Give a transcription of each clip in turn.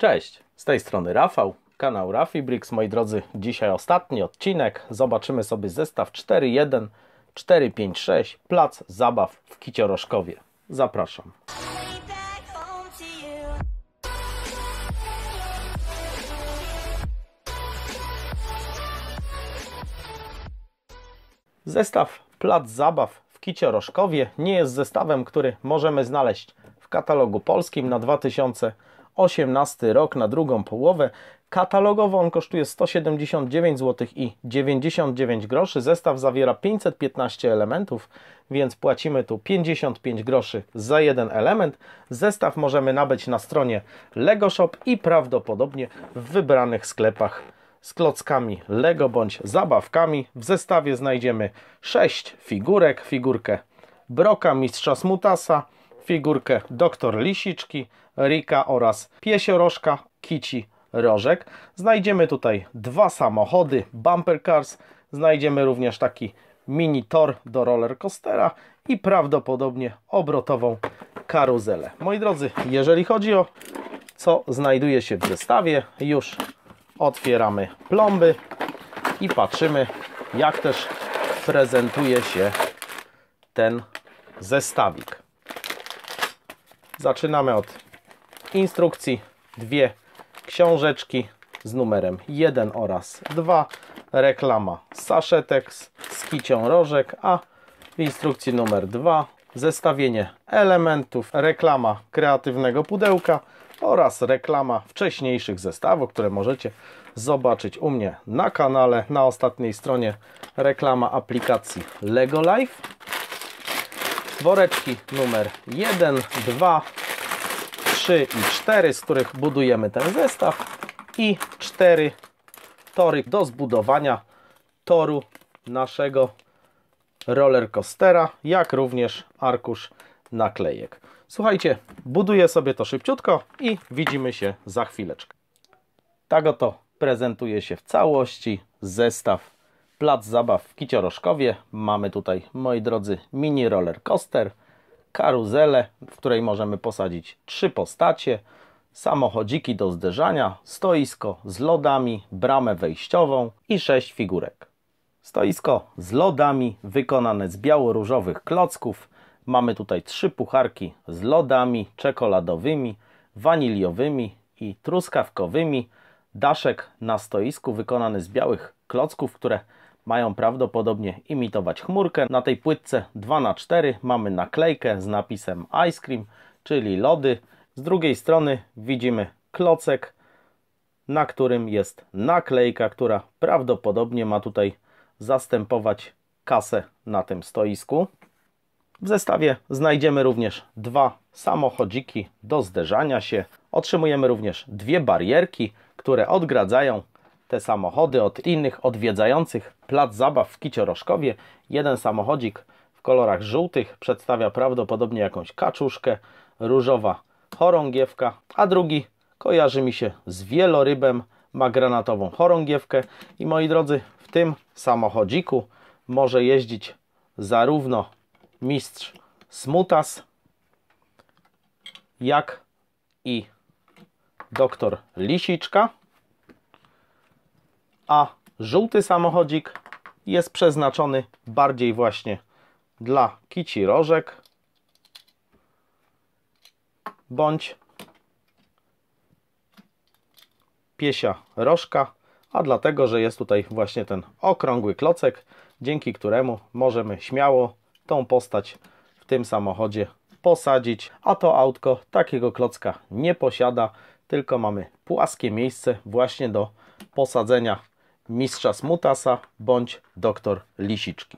Cześć, z tej strony Rafał, kanał Rafibrix. Moi drodzy, dzisiaj ostatni odcinek. Zobaczymy sobie zestaw 41456. plac zabaw w Kiciorożkowie. Zapraszam. Zestaw plac zabaw w Kiciorożkowie nie jest zestawem, który możemy znaleźć w katalogu polskim na 2020 18 rok na drugą połowę. Katalogowo on kosztuje 179 zł i 99 groszy. Zestaw zawiera 515 elementów, więc płacimy tu 55 groszy za jeden element. Zestaw możemy nabyć na stronie Lego Shop i prawdopodobnie w wybranych sklepach z klockami Lego bądź zabawkami. W zestawie znajdziemy 6 figurek, figurkę Broka, Mistrza Smutasa, figurkę Doktor Lisiczki, Rika oraz Piesiorożka, Kici Rożek. Znajdziemy tutaj dwa samochody, bumper cars, znajdziemy również taki mini tor do rollercoastera i prawdopodobnie obrotową karuzelę. Moi drodzy, jeżeli chodzi o co znajduje się w zestawie, już otwieramy plomby i patrzymy jak też prezentuje się ten zestawik. Zaczynamy od instrukcji. Dwie książeczki z numerem 1 oraz 2. Reklama saszetek z kicią rożek, a w instrukcji numer 2 zestawienie elementów, reklama kreatywnego pudełka oraz reklama wcześniejszych zestawów, które możecie zobaczyć u mnie na kanale. Na ostatniej stronie reklama aplikacji LEGO Life woreczki numer 1, 2, 3 i 4, z których budujemy ten zestaw i 4 tory do zbudowania toru naszego roller coastera, jak również arkusz naklejek. Słuchajcie, buduję sobie to szybciutko i widzimy się za chwileczkę. Tak oto prezentuje się w całości zestaw plac zabaw w Kiciorożkowie. Mamy tutaj, moi drodzy, mini roller coaster, karuzelę, w której możemy posadzić trzy postacie, samochodziki do zderzania, stoisko z lodami, bramę wejściową i sześć figurek. Stoisko z lodami wykonane z białoróżowych klocków. Mamy tutaj trzy pucharki z lodami czekoladowymi, waniliowymi i truskawkowymi. Daszek na stoisku wykonany z białych klocków, które mają prawdopodobnie imitować chmurkę. Na tej płytce 2x4 mamy naklejkę z napisem ice cream, czyli lody. Z drugiej strony widzimy klocek, na którym jest naklejka, która prawdopodobnie ma tutaj zastępować kasę na tym stoisku. W zestawie znajdziemy również dwa samochodziki do zderzania się. Otrzymujemy również dwie barierki, które odgradzają te samochody od innych odwiedzających plac zabaw w Kiciorożkowie. Jeden samochodzik w kolorach żółtych przedstawia prawdopodobnie jakąś kaczuszkę, różowa chorągiewka, a drugi kojarzy mi się z wielorybem, ma granatową chorągiewkę i moi drodzy, w tym samochodziku może jeździć zarówno mistrz Smutas, jak i doktor Lisiczka a żółty samochodzik jest przeznaczony bardziej właśnie dla kici rożek bądź piesia rożka, a dlatego, że jest tutaj właśnie ten okrągły klocek, dzięki któremu możemy śmiało tą postać w tym samochodzie posadzić, a to autko takiego klocka nie posiada, tylko mamy płaskie miejsce właśnie do posadzenia mistrza Smutasa bądź doktor Lisiczki.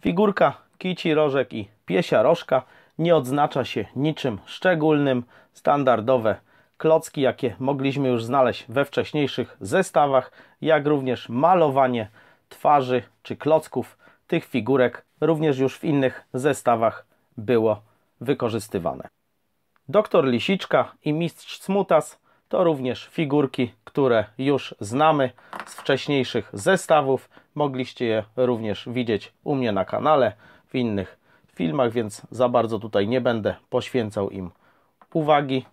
Figurka kici rożek i piesia rożka nie odznacza się niczym szczególnym. Standardowe klocki, jakie mogliśmy już znaleźć we wcześniejszych zestawach, jak również malowanie twarzy czy klocków tych figurek również już w innych zestawach było wykorzystywane. Doktor Lisiczka i Mistrz Smutas to również figurki, które już znamy z wcześniejszych zestawów. Mogliście je również widzieć u mnie na kanale, w innych filmach, więc za bardzo tutaj nie będę poświęcał im uwagi.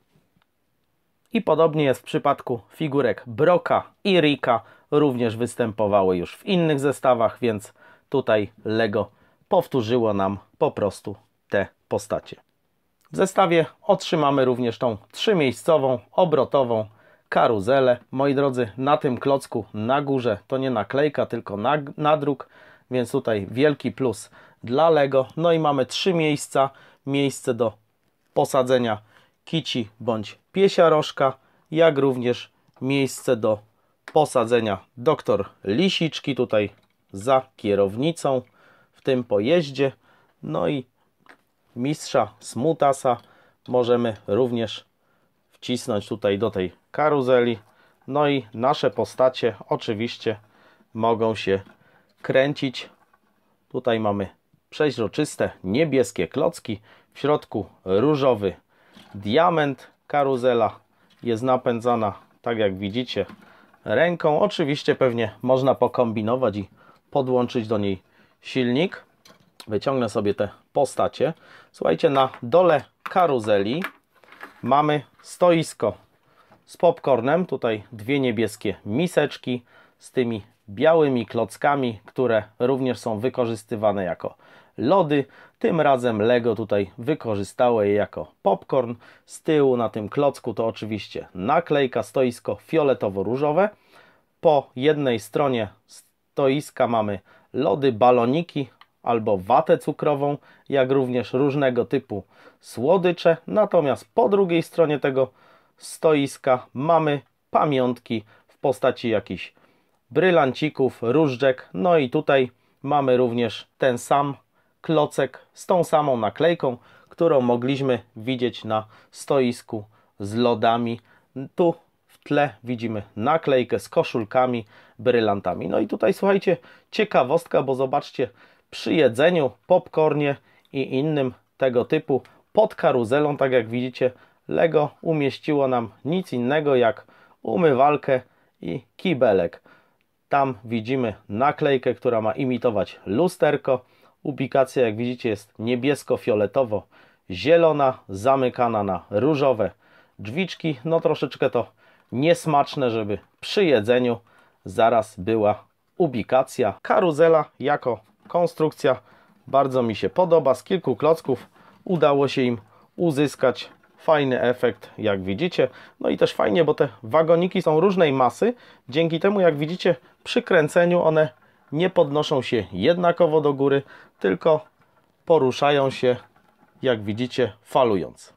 I podobnie jest w przypadku figurek Broka i Rika. Również występowały już w innych zestawach, więc tutaj LEGO powtórzyło nam po prostu te postacie. W zestawie otrzymamy również tą trzymiejscową, obrotową karuzelę. Moi drodzy, na tym klocku na górze to nie naklejka, tylko nadruk, więc tutaj wielki plus dla Lego. No i mamy trzy miejsca, miejsce do posadzenia kici bądź piesiarożka, jak również miejsce do posadzenia doktor lisiczki tutaj za kierownicą w tym pojeździe. No i mistrza smutasa możemy również wcisnąć tutaj do tej karuzeli. No i nasze postacie oczywiście mogą się kręcić. Tutaj mamy przeźroczyste niebieskie klocki, w środku różowy diament. Karuzela jest napędzana, tak jak widzicie, ręką. Oczywiście pewnie można pokombinować i podłączyć do niej silnik. Wyciągnę sobie te postacie. Słuchajcie, na dole karuzeli mamy stoisko z popcornem. Tutaj dwie niebieskie miseczki z tymi białymi klockami, które również są wykorzystywane jako lody. Tym razem Lego tutaj wykorzystało je jako popcorn. Z tyłu na tym klocku to oczywiście naklejka, stoisko fioletowo-różowe. Po jednej stronie stoiska mamy lody, baloniki albo watę cukrową, jak również różnego typu słodycze. Natomiast po drugiej stronie tego stoiska mamy pamiątki w postaci jakichś brylancików, różdżek. No i tutaj mamy również ten sam klocek z tą samą naklejką, którą mogliśmy widzieć na stoisku z lodami. Tu w tle widzimy naklejkę z koszulkami, brylantami. No i tutaj słuchajcie, ciekawostka, bo zobaczcie, przy jedzeniu, popcornie i innym tego typu pod karuzelą, tak jak widzicie, Lego umieściło nam nic innego jak umywalkę i kibelek. Tam widzimy naklejkę, która ma imitować lusterko. Ubikacja, jak widzicie, jest niebiesko-fioletowo-zielona, zamykana na różowe drzwiczki. No troszeczkę to niesmaczne, żeby przy jedzeniu zaraz była ubikacja. Karuzela jako konstrukcja bardzo mi się podoba. Z kilku klocków udało się im uzyskać fajny efekt, jak widzicie. No i też fajnie, bo te wagoniki są różnej masy. Dzięki temu, jak widzicie, przy kręceniu one nie podnoszą się jednakowo do góry, tylko poruszają się, jak widzicie, falując.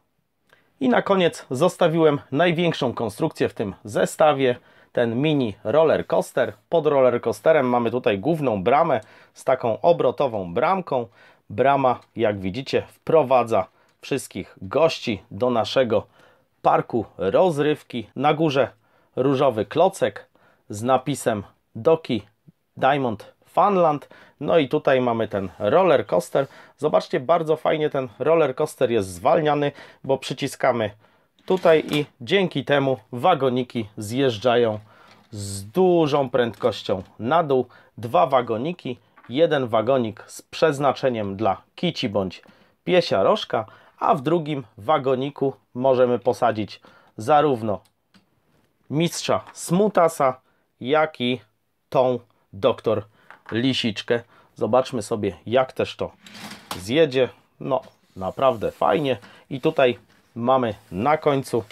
I na koniec zostawiłem największą konstrukcję w tym zestawie – ten mini roller coaster. Pod roller coasterem mamy tutaj główną bramę z taką obrotową bramką. Brama, jak widzicie, wprowadza wszystkich gości do naszego parku rozrywki. Na górze różowy klocek z napisem Doki Diamond Funland. No i tutaj mamy ten roller coaster. Zobaczcie, bardzo fajnie ten roller coaster jest zwalniany, bo przyciskamy tutaj i dzięki temu wagoniki zjeżdżają z dużą prędkością na dół. Dwa wagoniki, jeden wagonik z przeznaczeniem dla kici bądź piesia rożka, a w drugim wagoniku możemy posadzić zarówno mistrza Smutasa, jak i tą doktor Lisiczkę. Zobaczmy sobie, jak też to zjedzie. No, naprawdę fajnie. I tutaj mamy na końcu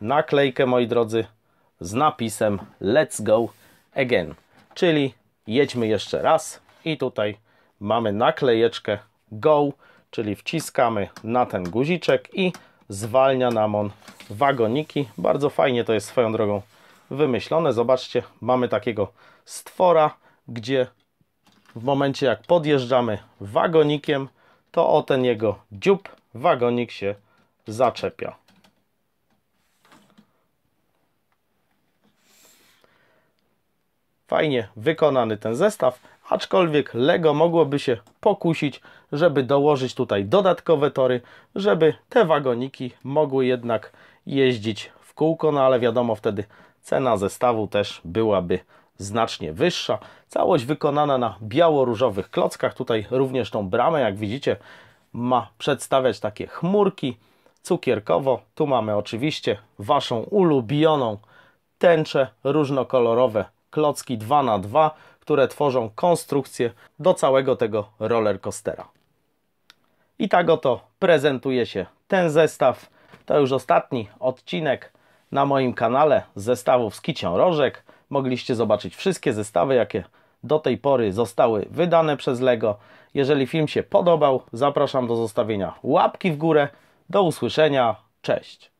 naklejkę, moi drodzy, z napisem Let's go again, czyli jedźmy jeszcze raz i tutaj mamy naklejeczkę go, czyli wciskamy na ten guziczek i zwalnia nam on wagoniki. Bardzo fajnie to jest swoją drogą wymyślone. Zobaczcie, mamy takiego stwora, gdzie w momencie jak podjeżdżamy wagonikiem, to o ten jego dziób wagonik się zaczepia. Fajnie wykonany ten zestaw, aczkolwiek Lego mogłoby się pokusić, żeby dołożyć tutaj dodatkowe tory, żeby te wagoniki mogły jednak jeździć w kółko, no ale wiadomo wtedy cena zestawu też byłaby znacznie wyższa. Całość wykonana na biało-różowych klockach. Tutaj również tą bramę, jak widzicie, ma przedstawiać takie chmurki cukierkowo. Tu mamy oczywiście Waszą ulubioną tęczę, różnokolorowe klocki 2 na 2 które tworzą konstrukcję do całego tego coastera. I tak oto prezentuje się ten zestaw. To już ostatni odcinek na moim kanale zestawów z kicią rożek. Mogliście zobaczyć wszystkie zestawy, jakie do tej pory zostały wydane przez LEGO. Jeżeli film się podobał, zapraszam do zostawienia łapki w górę, do usłyszenia, cześć.